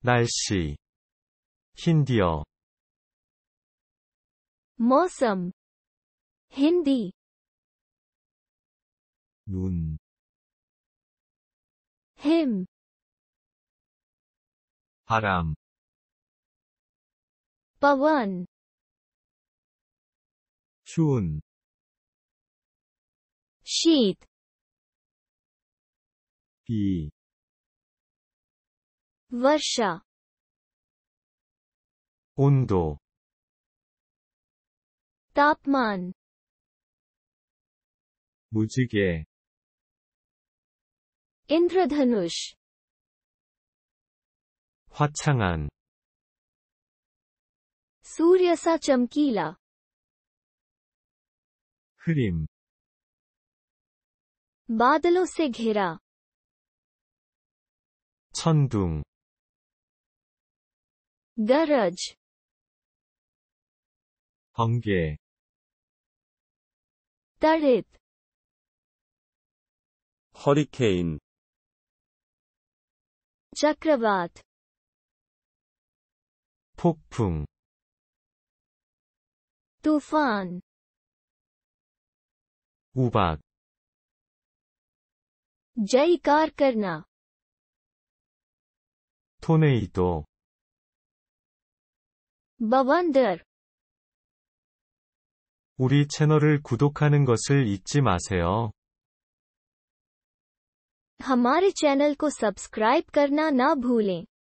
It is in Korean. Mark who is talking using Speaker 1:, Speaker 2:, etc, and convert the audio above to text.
Speaker 1: 날씨 힌디어
Speaker 2: मौसम हिंदी 눈 हिम 바람 पवन 추운 शीत 비 वर्षा
Speaker 1: 온도
Speaker 2: तापमान
Speaker 1: 무지개
Speaker 2: इंद्रधनुष
Speaker 1: 화창한
Speaker 2: सूर्य सा चमकीला 흐림 बादलों से घिरा
Speaker 1: 천둥
Speaker 2: गरज 번개 तड़ित
Speaker 1: हरिकेन
Speaker 2: चक्रवात
Speaker 1: 폭풍
Speaker 2: तूफान 우박 जयकार करना
Speaker 1: 토네이도
Speaker 2: Babandır.
Speaker 1: 우리 채널을 구독하는 것을 잊지 마세요.
Speaker 2: हमारे चैनल को सब्सक्राइब करना ना भूलें